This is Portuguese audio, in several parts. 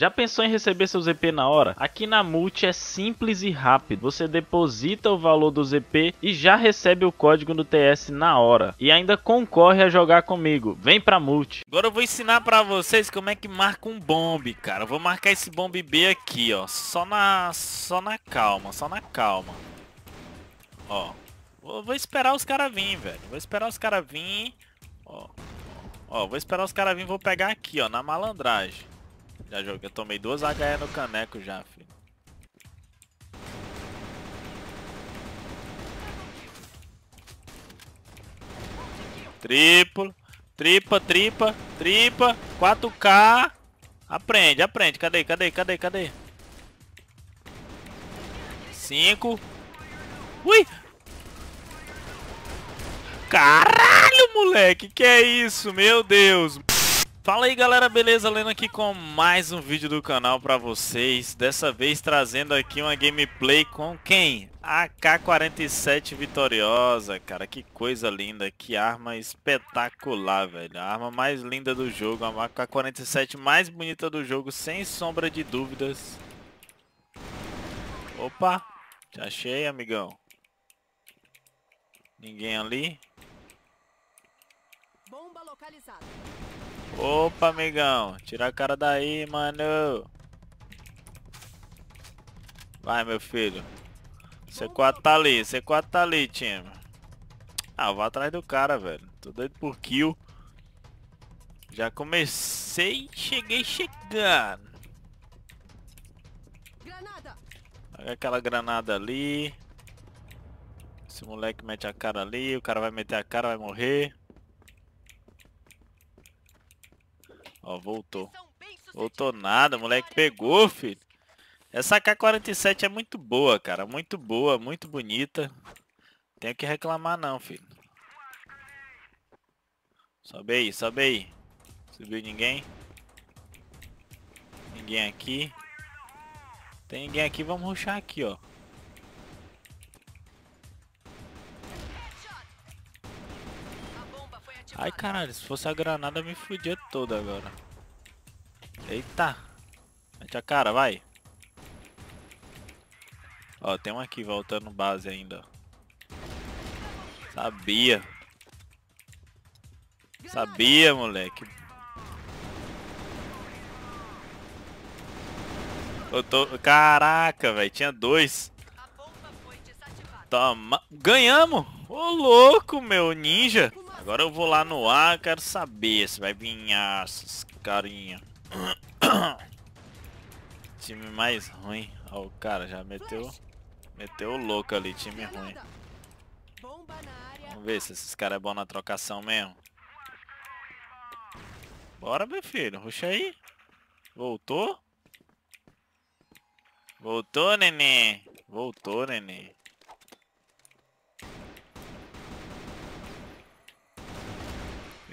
Já pensou em receber seu ZP na hora? Aqui na Multi é simples e rápido. Você deposita o valor do ZP e já recebe o código no TS na hora. E ainda concorre a jogar comigo. Vem pra Multi. Agora eu vou ensinar pra vocês como é que marca um bombe, cara. Eu vou marcar esse bombe B aqui, ó. Só na, só na calma, só na calma. Ó. Vou, vou esperar os caras virem, velho. Vou esperar os caras virem. Ó. Ó, vou esperar os caras virem. Vou pegar aqui, ó, na malandragem. Já joguei, eu tomei duas HE no caneco já, filho. Triplo, tripa, tripa, tripa, 4K. Aprende, aprende. Cadê, cadê, cadê, cadê? 5. Ui! Caralho, moleque, que é isso? Meu Deus. Fala aí galera, beleza? Lendo aqui com mais um vídeo do canal pra vocês Dessa vez trazendo aqui uma gameplay com quem? A K-47 Vitoriosa, cara, que coisa linda, que arma espetacular, velho A arma mais linda do jogo, a K-47 mais bonita do jogo, sem sombra de dúvidas Opa, te achei amigão Ninguém ali Bomba localizada. Opa, amigão. Tira a cara daí, mano. Vai, meu filho. C4 tá ali. C4 tá ali, time. Ah, vou atrás do cara, velho. Tô doido por kill. Já comecei, cheguei chegando. Olha aquela granada ali. Esse moleque mete a cara ali, o cara vai meter a cara, vai morrer. Ó, voltou. Voltou nada, moleque pegou, filho. Essa K-47 é muito boa, cara. Muito boa, muito bonita. Tenho que reclamar não, filho. Sobe aí, sobe aí. Subiu ninguém. Ninguém aqui. Tem ninguém aqui, vamos ruxar aqui, ó. Ai caralho, se fosse a granada me fudia todo agora. Eita. Mete a cara, vai. Ó, tem um aqui voltando base ainda. Sabia. Sabia, moleque. Eu tô... Caraca, velho. Tinha dois. Toma. Ganhamos. Ô, louco, meu ninja. Agora eu vou lá no ar, quero saber se vai vir essas carinha. time mais ruim. Ó, o cara já meteu. Meteu louco ali, time ruim. Vamos ver se esses caras é bom na trocação mesmo. Bora, meu filho. Ruxa aí. Voltou? Voltou, neném. Voltou, neném.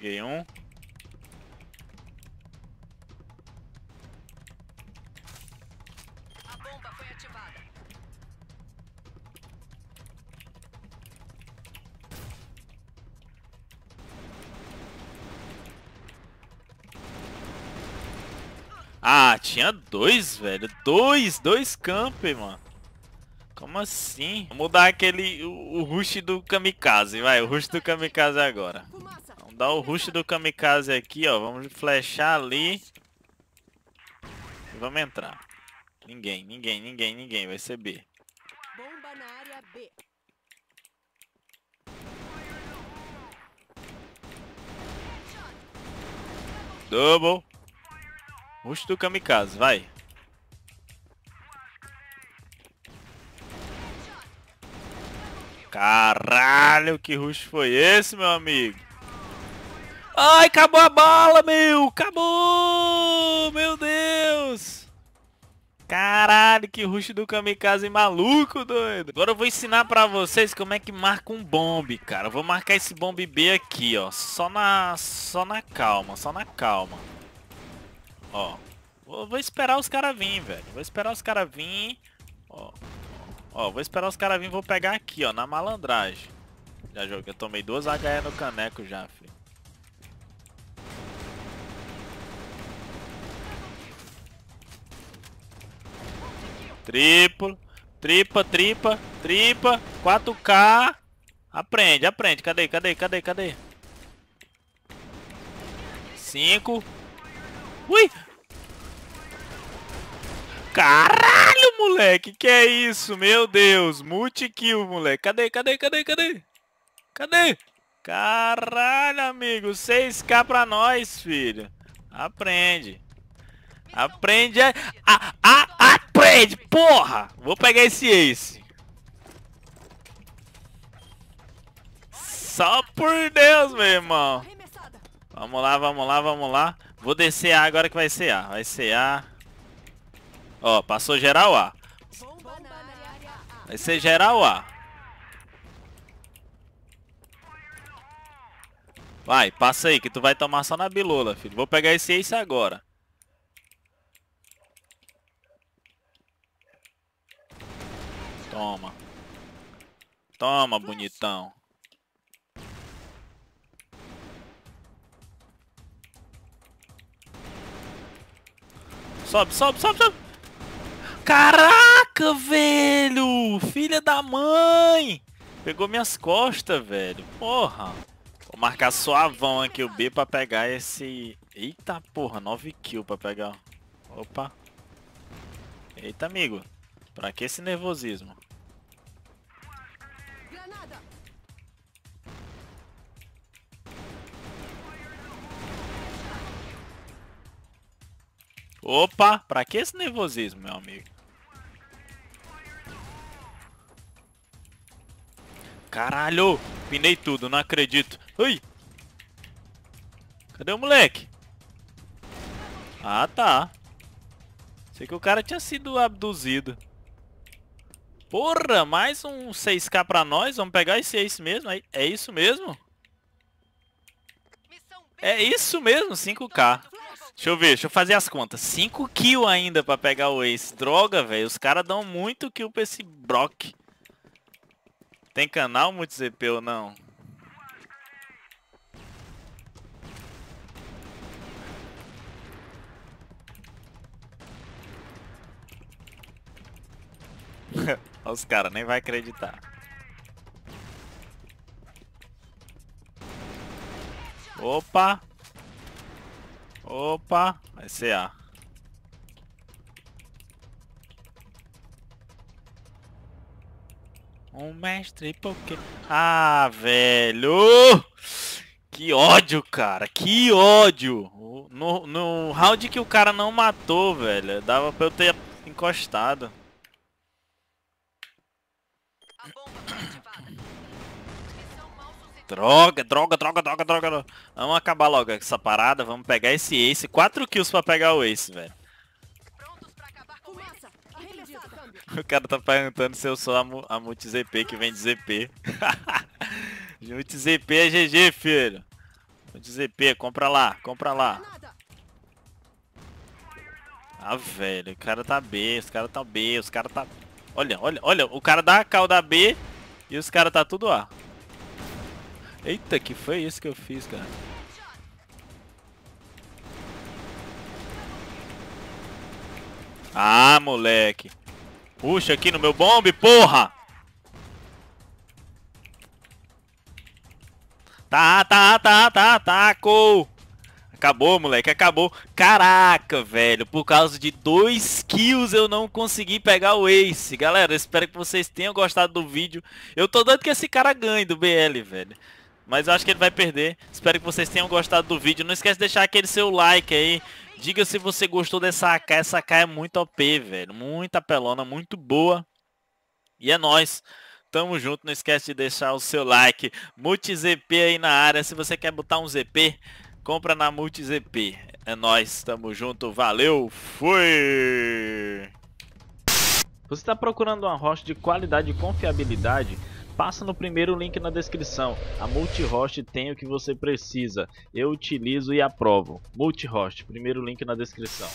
Peguei um. A bomba foi ativada. Ah, tinha dois, velho. Dois, dois camper, mano. Como assim? Vou mudar aquele... O, o rush do kamikaze, vai. O rush do kamikaze agora. Vamos dar o rush do kamikaze aqui, ó. Vamos flechar ali. E vamos entrar. Ninguém, ninguém, ninguém, ninguém. Vai ser B. Bomba na área B. Double. Rush do kamikaze, vai. Caralho, que rush foi esse, meu amigo? Ai, acabou a bala, meu! Acabou! Meu Deus! Caralho, que rush do kamikaze maluco, doido! Agora eu vou ensinar pra vocês como é que marca um bombe, cara. Eu vou marcar esse bombe B aqui, ó. Só na... só na calma, só na calma. Ó. Vou, vou esperar os caras virem, velho. Vou esperar os caras virem. Ó. Ó, vou esperar os caras virem, vou pegar aqui, ó, na malandragem. Já joguei, eu tomei duas HE no caneco já, filho. Triplo, tripa, tripa, tripa, 4K. Aprende, aprende. Cadê, cadê, cadê, cadê? 5. Ui! Caralho! moleque? Que é isso? Meu Deus. Multi kill, moleque. Cadê, cadê, cadê, cadê? Cadê? Caralho, amigo. 6k pra nós, filho. Aprende. Aprende a... É- a, a aprende, porra! Vou pegar esse Ace. Só por Deus, meu irmão. Vamos lá, vamos lá, vamos lá. Vou descer A agora que vai ser A. Vai ser A. Ó, passou geral A. Vai ser geral A. Vai, passa aí, que tu vai tomar só na bilola, filho. Vou pegar esse ace agora. Toma. Toma, bonitão. Sobe, sobe, sobe, sobe. Caraca, velho! Filha da mãe! Pegou minhas costas, velho. Porra. Vou marcar suavão aqui o B pra pegar esse... Eita porra, 9 kills pra pegar. Opa. Eita, amigo. Pra que esse nervosismo? Opa, pra que esse nervosismo, meu amigo? Caralho, pinei tudo, não acredito. Ui! Cadê o moleque? Ah, tá. Sei que o cara tinha sido abduzido. Porra, mais um 6k pra nós. Vamos pegar esse ace mesmo. É isso mesmo? É isso mesmo, 5k. Deixa eu ver, deixa eu fazer as contas. 5 kills ainda pra pegar o Ace. Droga, velho. Os caras dão muito kill pra esse Brock. Tem canal muito ZP ou não? Os caras nem vai acreditar. Opa! Opa, vai ser A. Um mestre porque... Ah, velho! Que ódio, cara! Que ódio! No, no round que o cara não matou, velho, dava pra eu ter encostado. Droga, droga, droga, droga, droga. Vamos acabar logo essa parada. Vamos pegar esse Ace. 4 kills pra pegar o Ace, velho. O cara tá perguntando se eu sou a, Mu a MultiZP que vem de ZP. MultiZP é GG, filho. MultiZP, compra lá, compra lá. Ah, velho, o cara tá B, os cara tá B, os cara tá... Olha, olha, olha, o cara dá a calda B e os cara tá tudo A. Eita, que foi isso que eu fiz, cara? Ah, moleque. Puxa aqui no meu bombe, porra! Tá, tá, tá, tá, taco! Acabou, moleque, acabou. Caraca, velho, por causa de dois kills eu não consegui pegar o Ace. Galera, espero que vocês tenham gostado do vídeo. Eu tô dando que esse cara ganhe do BL, velho mas eu acho que ele vai perder. Espero que vocês tenham gostado do vídeo. Não esquece de deixar aquele seu like aí. Diga se você gostou dessa AK. Essa AK é muito OP, velho. Muita pelona, muito boa. E é nóis. Tamo junto. Não esquece de deixar o seu like. Multi ZP aí na área. Se você quer botar um ZP, compra na Multi ZP. É nóis. Tamo junto. Valeu. Fui. Você está procurando uma rocha de qualidade e confiabilidade? Passa no primeiro link na descrição. A Multihost tem o que você precisa. Eu utilizo e aprovo. Multihost, primeiro link na descrição.